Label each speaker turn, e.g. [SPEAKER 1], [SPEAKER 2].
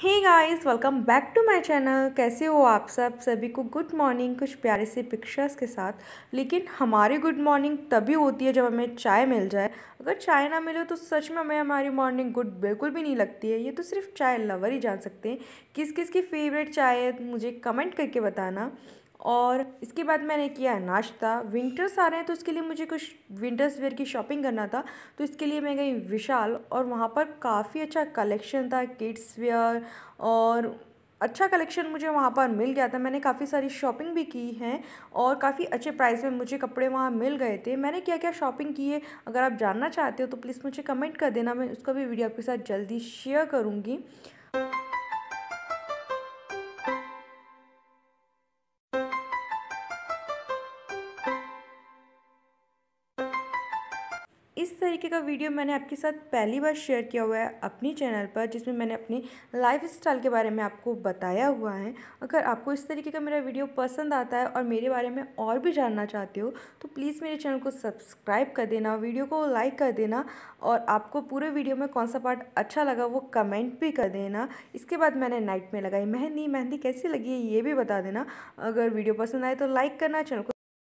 [SPEAKER 1] hey guys welcome back to my channel कैसे हो आप सब सभी को गुड मॉर्निंग कुछ प्यारे से पिक्चर्स के साथ लेकिन हमारी गुड मॉर्निंग तभी होती है जब हमें चाय मिल जाए अगर चाय ना मिले तो सच में हमें हमारी मॉर्निंग गुड बिल्कुल भी नहीं लगती है ये तो सिर्फ चाय लवर ही जान सकते हैं किस किस की फेवरेट चाय है मुझे कमेंट करके बताना और इसके बाद मैंने किया है नाश्ता विंटर्स आ रहे हैं तो इसके लिए मुझे कुछ विंटर्स वेयर की शॉपिंग करना था तो इसके लिए मैं गई विशाल और वहाँ पर काफ़ी अच्छा कलेक्शन था किड्स वेयर और अच्छा कलेक्शन मुझे वहाँ पर मिल गया था मैंने काफ़ी सारी शॉपिंग भी की है और काफ़ी अच्छे प्राइस में मुझे कपड़े वहाँ मिल गए थे मैंने क्या क्या शॉपिंग की है अगर आप जानना चाहते हो तो प्लीज़ मुझे कमेंट कर देना मैं उसका भी वीडियो आपके साथ जल्दी शेयर करूँगी इस तरीके का वीडियो मैंने आपके साथ पहली बार शेयर किया हुआ है अपनी चैनल पर जिसमें मैंने अपनी लाइफ स्टाइल के बारे में आपको बताया हुआ है अगर आपको इस तरीके का मेरा वीडियो पसंद आता है और मेरे बारे में और भी जानना चाहते हो तो प्लीज़ मेरे चैनल को सब्सक्राइब कर देना वीडियो को लाइक कर देना और आपको पूरे वीडियो में कौन सा पार्ट अच्छा लगा वो कमेंट भी कर देना इसके बाद मैंने नाइट में लगाई मेहंदी मेहंदी कैसी लगी है ये भी बता देना अगर वीडियो पसंद आए तो लाइक करना चैनल को